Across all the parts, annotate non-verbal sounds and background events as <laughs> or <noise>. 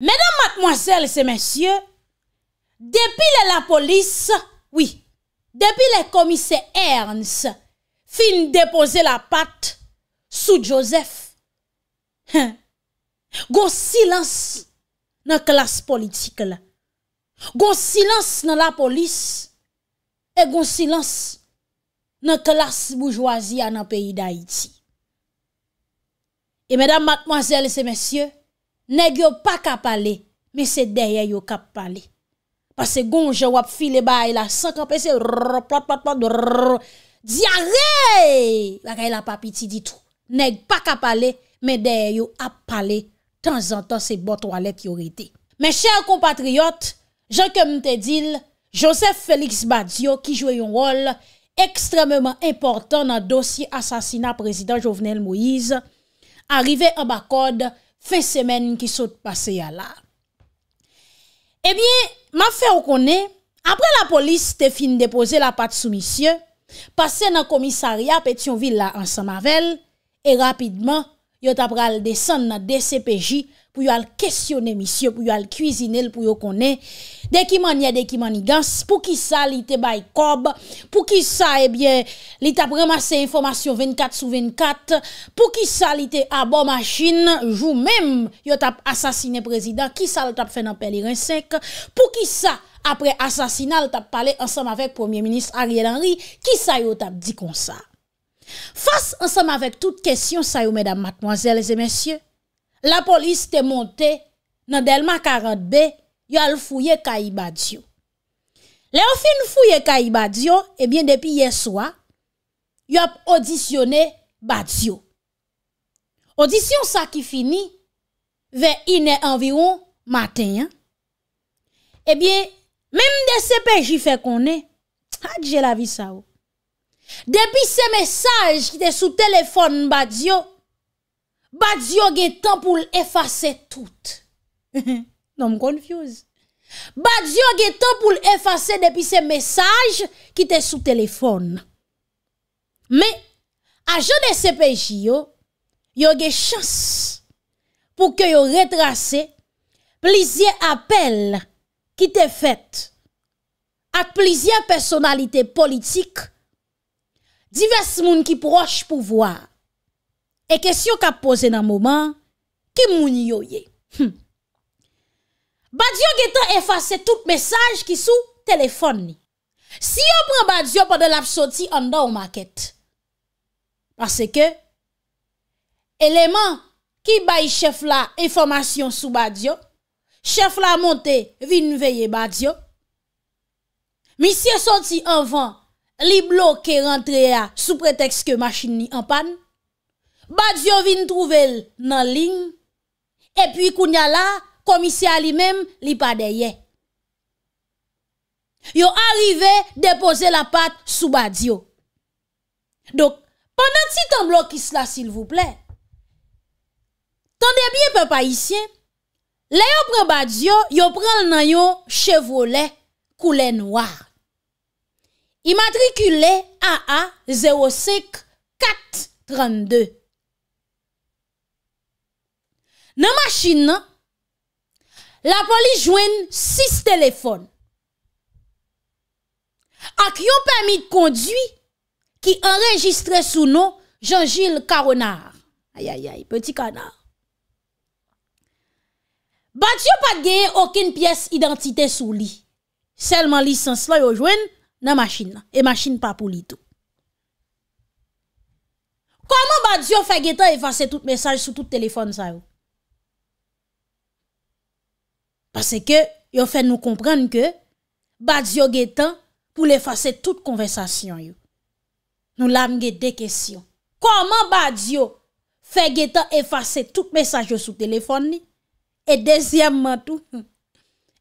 Mèdam matmoazèl se mèsyè, depilè la polis, oui, depilè komise Ernst, fin depose la pat sou Joseph. Ha! Gon silans nan klas politik la. Gon silans nan la polis, e gon silans nan klas boujwazi an an peyi d'Haïti. E mèdam matmoazèl se mèsyè, Neg yo pa kap pale, men se deye yo kap pale. Pase gon je wap file ba, e la sankan pese, di arey! La kay la papiti di tou. Neg pa kap pale, men deye yo ap pale, tan zan tan se bot wale kyorite. Men chèr kompatriot, jankèm te dil, Joseph Félix Badio, ki jwe yon rol, ekstremèmen important nan dosi asasina prezident Jovenel Moïse, arrive en bakode Fè semen ki sot pase ya la. E bie, ma fè ou konè, apre la polis te fin depose la pat sou misye, pase nan komisaria pet yon villa an sa mavel, e rapidman, yot ap ral desen nan DCPJ pou yo al-kestyonè misyon, pou yo al-kwizinè l pou yo konè. Dèk imanè, dèk imanè gans, pou ki sa li te bay kob, pou ki sa, ebyen, eh li tap ramase informasyon 24 sou 24, pou ki sa li te abo machin, jou mèm yo tap asasinè prezident, ki sa l tap fè nan peli rinsèk, pou ki sa, apre asasinè, l tap pale ansam avèk premier-ministre Ariel Henry, ki sa yo tap di kon sa. Fas ansam avèk tout kèsyon sa yo, mèdam, mèkmoazèl, zè mèsyè, la polis te monte nan Delma Karadbe, yo al fouye Kayi Badyo. Le ou fin fouye Kayi Badyo, e eh bin depi yeswa, yo ap audisyone Badyo. Audisyon sa ki fini, ve in e anviron maten. E eh bin, menm de se pe jife konen, adje la vi sa ou. Depi se mesaj ki te sou telefon Badyo, Badi yo ge tan pou l'efase tout. <laughs> Non m konfuse. Badi yo ge tan pou l'efase depi se mesaj ki te sou telefon. Me, a jone sepeji yo, yo ge chans pou ke yo retrase plizye apel ki te fet at plizye personalite politik divers moun ki proche pou vwa E kesyon ka pose nan mouman, ki mouni yoye? Hm. Badyo getan efase tout mesaj ki sou telefon ni. Si yo pran badyo pa de lap soti, an da ou maket. Pase ke, eleman ki bayi chef la informasyon sou badyo, chef la monte vin veye badyo, misye soti anvan li bloke rentrea sou preteks ke masin ni anpan, Badyo vin trouvel nan ling, epi kounya la, komisyal li mem li padeye. Yo arrive depose la pat sou Badyo. Dok, pandan ti tan blokis la sil vouple. Tan debye pe pa isyen, le yo pre Badyo, yo pre nan yo chevrole koule noua. I matrikule AA05432. Nan masjin nan, la polis jwen 6 telefon ak yon pemi de kondwi ki enregistre sou nou Jean-Gilles Caronard. Aya ya ya, peti kanar. Bati yo pa geye okin piyes identite sou li. Selman li sens la yo jwen nan masjin nan, e masjin pa pou li tou. Koman bati yo fege ta evase tout mesaj sou tout telefon sa yo? Parce que, yo fait nous comprendre que, Badio getan pour effacer toute conversation Nous l'amge des questions. Comment Badio fait getan effacer tout message sur téléphone Et deuxièmement tout, hmm,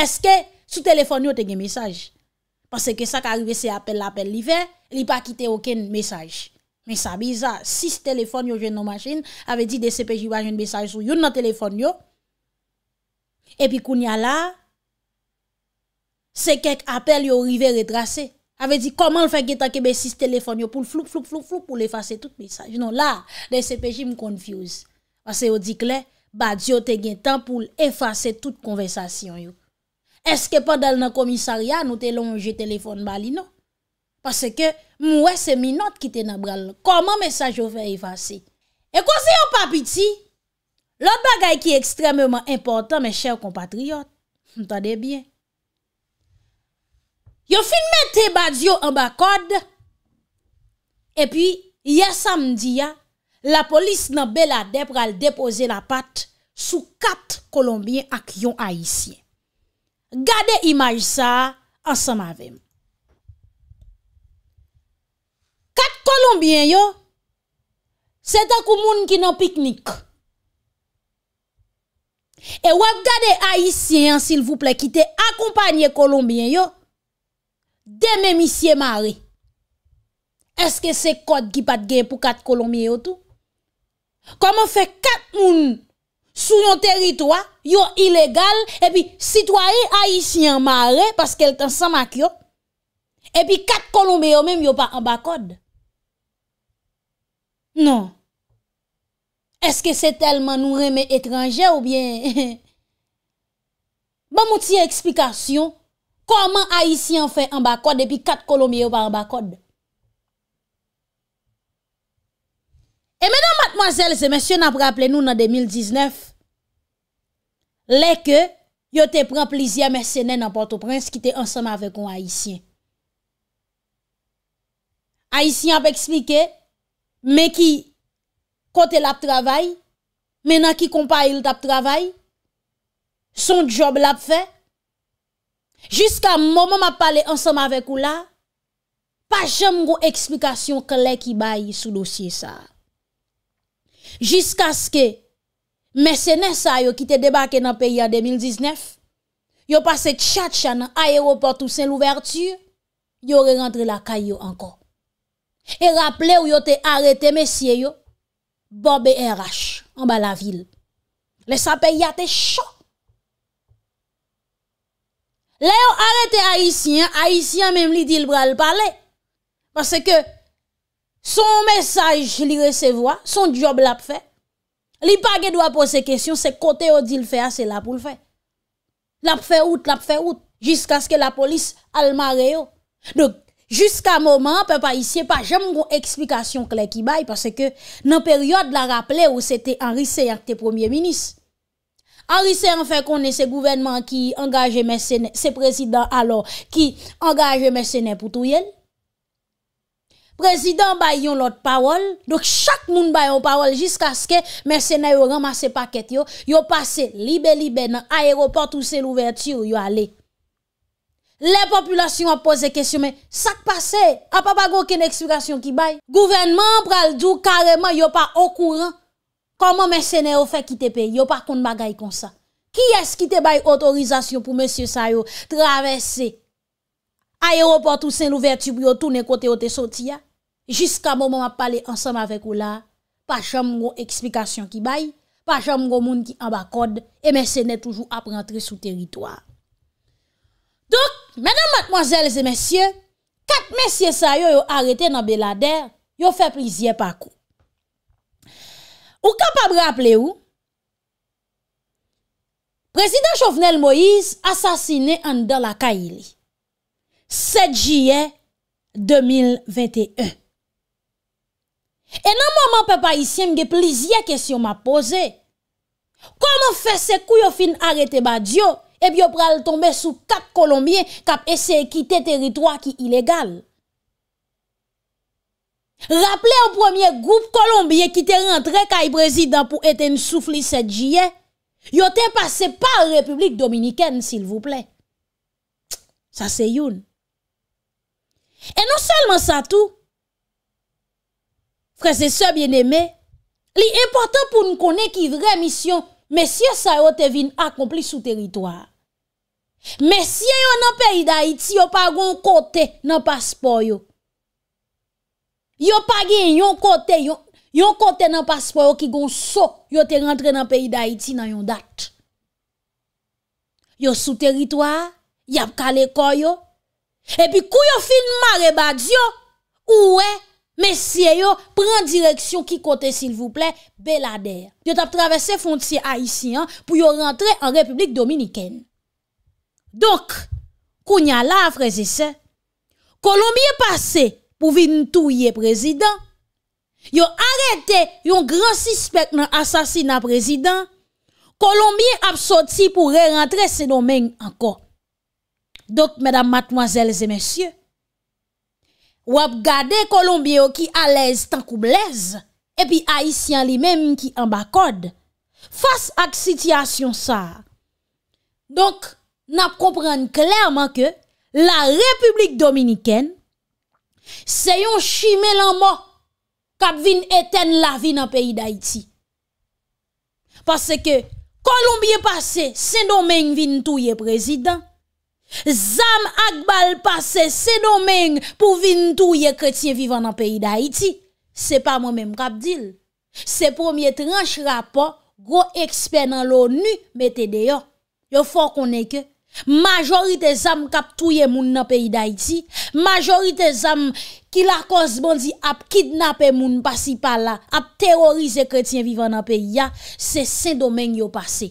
est-ce que sur téléphone yo te message? Parce que ça qui arrive c'est appel l'appel l'hiver, il pas quitté aucun message. Mais ça bizarre, si ce téléphone yo jeune machine avait dit CPJ un message sur yon dans téléphone Epi koun ya la, se kek apel yo rive redrase. Ave di, koman l fè gè tanke bè sis telefon yo pou l flouk flouk flouk flouk pou l efase tout mesaj. Non la, le sepeji m konfuse. Pase yo di klen, ba di yo te gen tan pou l efase tout konvesasyon yo. Eske pa dal nan komisaryan ou te lonjè telefon bali non? Pase ke mwè se mi not ki te nan bral. Koman mesaj yo fè efase? E kwa se yo papiti? Lò bagay ki ekstremèman important, men chèv compatriot, m'tade bien. Yo finmè te bade yo an bakod, e pi, ye samdi ya, la polis nan bel adep pral depose la pat sou kat kolombien ak yon haïsien. Gade imaj sa, ansam avèm. Kat kolombien yo, se tak ou moun ki nan piknik. E wak gade Aisyen sil vouple kite akompanyen kolombien yo Deme misye mare Eske se kod ki pat gen pou kat kolombien yo tou Koman fe kat moun sou yon teritwa Yo ilegal E pi sitwaye Aisyen mare Paske el tan samak yo E pi kat kolombien yo menm yo pa amba kod Non Non Eske se telman nou reme etranje ou bien? Ba mouti eksplikasyon, koman Haitien fè an bakod epi kat kolomye ou pa an bakod? E menan matmazelze, mèsyon ap rapple nou nan 2019, lè ke, yo te pran plizye mèsyenè nan Port-au-Prince ki te ansanm avèk ou Haitien. Haitien ap eksplike, mè ki... Kote la ap travay, mena ki kompa il tap travay, son job la ap fe. Jiska momo ma pale ansama vek ou la, pa jem go eksplikasyon kle ki bayi sou dosye sa. Jiska ske, mesenè sa yo ki te debake nan peyi an 2019, yo pase tchat chan an aeroport ou sen l'ouverture, yo re rentre la kay yo anko. E rapple ou yo te arete mesye yo, Bob et RH en bas la ville. Les sapés a été chaud. Léo arrête Haïtien, Haïtien même li dit le Parce que son message li recevoir, son job l'a fait. Li pas doit poser question, c'est côté où dit le faire, c'est là pour le faire. L'a fait out, l'a fait out jusqu'à ce que la police mare yo. Donc Juska momen, pe pa isye pa, jèm gwo eksplikasyon kè lè ki baye, pase ke nan peryode la rappele ou sète Henri Seyen kè te premier-ministre. Henri Seyen fè konè se gouvenman ki engaje mè sènen, se prezident alò ki engaje mè sènen pou tou yen. Prezident baye yon lot pawol, dok chak moun baye yon pawol jiska skè mè sènen yon ramase paket yon, yon pase libe-libe nan aéroport ou sè l'ouverture yon alè. Le populasyon ap pose kesyon men, sak pase, ap ap agon ken eksplikasyon ki bay? Gouvenman pral djou kareman yo pa okouran, koman mè sène ou fe ki te pe, yo pa koun bagay kon sa. Ki es ki te bay otorizasyon pou mè sè sa yo travesse ayeroport ou sè nou vertu pou yo toune kote ou te soti ya? Jiska mò mò ap pale ansanm avèk ou la, pa chanm gwo eksplikasyon ki bay, pa chanm gwo moun ki ambakode, e mè sène toujou ap rentre sou teritoar. Dok, mèdèm matmozèl zè mèsyè, kat mèsyè sa yo yo arete nan belader, yo fè plizye pa kou. Ou kapabre ap lè ou, Prezident Chofnel Moïse asasine an de la Kayili, 7 Jiyè 2021. E nan mòman pe pa isyèm ge plizye kesyon ma pose, kòm fè se kou yo fin arete ba Diyo, e byo pral tombe sou kap kolombye kap ese kite teritwa ki ilegal. Rapple ou premier goup kolombye ki te rentre kay prezident pou ete n soufli se djiye, yo te pase pa Republik Dominiken, sil vouple. Sa se youn. E non selman sa tout, frese se bieneme, li importan pou n kone ki vre misyon, mesye sa yo te vin akompli sou teritwa. Mais si dans pays d'Haïti, yon pas gon kote nan passeport yon. Yon pas gen yon kote, yon, yon kote passeport yon ki gon so, yon te rentré pays d'Haïti nan yon Vous êtes sous territoire, yon calé kon yo. Et e puis kou yon fin mare bad yon, ouwe, ouais. Messieurs, prenez direction ki côté s'il vous plaît, belader. avez traversé traverser frontière haïtien pour rentrer en République Dominicaine. Donk, kounya la a frezise, Kolombie pase pou vin touye prezident, yo arete yon gran sispek nan asasina prezident, Kolombie ap soti pou re rentre se domen anko. Donk, mèdam matmwazèl zè mèsyè, wap gade Kolombie o ki alez tan koublez, epi aisyan li mèm ki ambakod, fas ak sityasyon sa. Donk, nap komprenn klerman ke la Republik Dominiken se yon chimelan mo kap vin eten la vin an peyi d'Haïti. Pase ke Kolombie pase se domen vin touye prezident. Zam Akbal pase se domen pou vin touye kretien vivan an peyi d'Haïti. Se pa mwen menm kap dil. Se pwemye tranche rapor gro eksper nan l'ONU mette deyo. Yo fwa konen ke Majorite zam kap touye moun nan peyi da iti Majorite zam ki la kos bandi ap kidnap e moun pasi pa la Ap terorize kretien vivan nan peyi ya Se se domen yo pase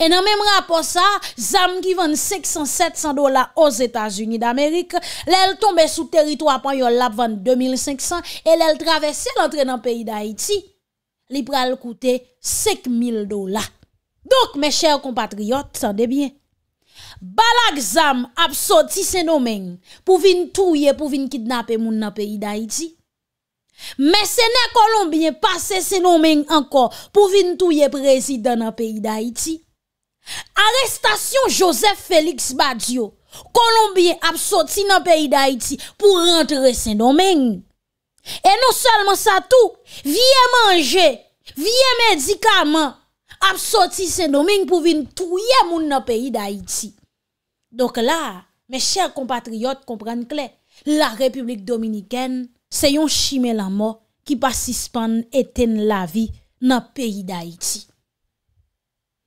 E nan mem rapor sa Zam ki vande 600-700 dola os Etats-Unis d'Amerik Le l tombe sou teritwa pan yo lap vande 2500 E le l travesse l entre nan peyi da iti Li pral koute 5000 dola Dok me chèr compatriot sande bien Balak Zam apsoti sen omen pou vin touye pou vin kidnape moun nan peyi da iti. Mè se ne Kolombien pase sen omen anko pou vin touye prezident nan peyi da iti. Arestasyon Joseph Felix Baggio, Kolombien apsoti nan peyi da iti pou rentre sen omen. E nou salman sa tou, vie manje, vie medikaman. Apsoti se noming pou vin touye moun nan peyi d'Haïti. Donk la, me chèr kompatriot komprenn kle, la Republik Dominikèn se yon chimè la mò ki pasispan eten la vi nan peyi d'Haïti.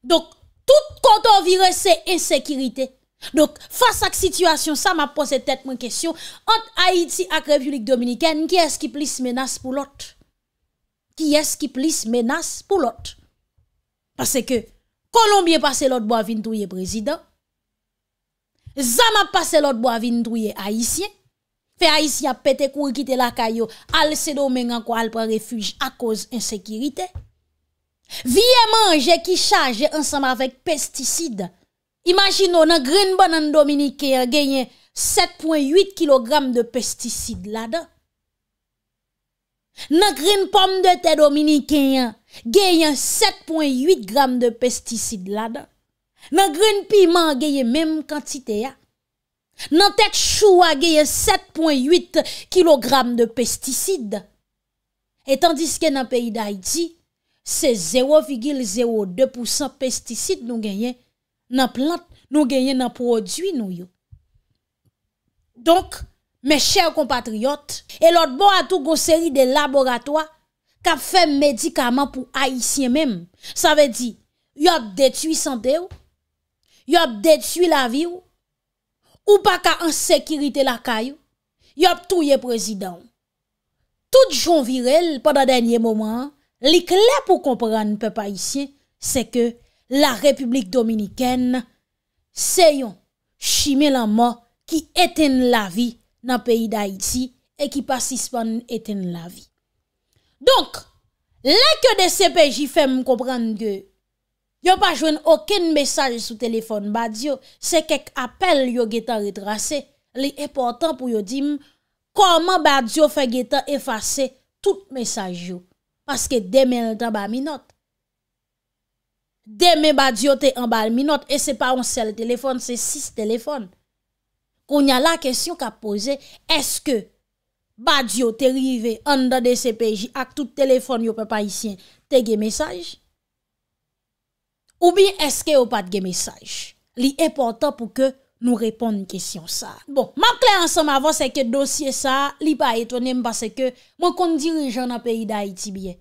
Donk tout koto vire se ensekiritè. Donk fasa k situasyon sa ma pose tèt mwen kesyon, ant Haïti ak Republik Dominikèn, ki eski plis menas pou lot? Ki eski plis menas pou lot? Pase ke, Kolombie pase lot bo avintouye prezident, Zama pase lot bo avintouye aisyen, Fe aisyen pete kou kite la kayo, al se do mengan kou al pre refuj a koz insekirite, Vye manje ki chaje ansam avek pesticide, Imagino nan gren banan Dominike genye 7.8 kilogram de pesticide lada, Nan green pomme de te dominik genyen genyen 7.8 gram de pesticide lada. Nan green piment genyen menm kantite ya. Nan tek chouwa genyen 7.8 kilogram de pesticide. Etan diske nan peyi da iti, se 0,02% pesticide nou genyen nan plant, nou genyen nan prodwi nou yo. Donk, Mè chèr kompatriot, e lot bon atou gò seri de laboratoa ka fèm medikaman pou haïsien mèm. Sa vè di, yop detui sante ou, yop detui la vi ou, ou pa ka ansekirite la kay ou, yop touye prezidant ou. Tout joun virel, pa dan denye mouman, li kle pou kompran pep haïsien, se ke la republik dominikèn, se yon chimè la mò ki eten la vi nan peyi da iti e ki pasispan eten la vi. Donk, lèk yo de sepe jifèm komprenn ge, yo pa jwen oken mesaj sou telefon badyo, se kek apel yo getan retrasè, li epotan pou yo dim, koman badyo fe getan efase tout mesaj yo, paske demen anta ba minot, demen badyo te anba minot, e se pa on sel telefon, se sis telefon, On y a la kesyon ka pose, eske bad yo te rive an da DCPJ ak tout telefon yo pe pa isyen te ge mesaj? Ou bin eske yo pat ge mesaj? Li e portan pou ke nou repon n kesyon sa. Bon, map kle ansan ma vo seke dosye sa, li pa etonem pase ke moun kon dirijan apayi da Haiti biye.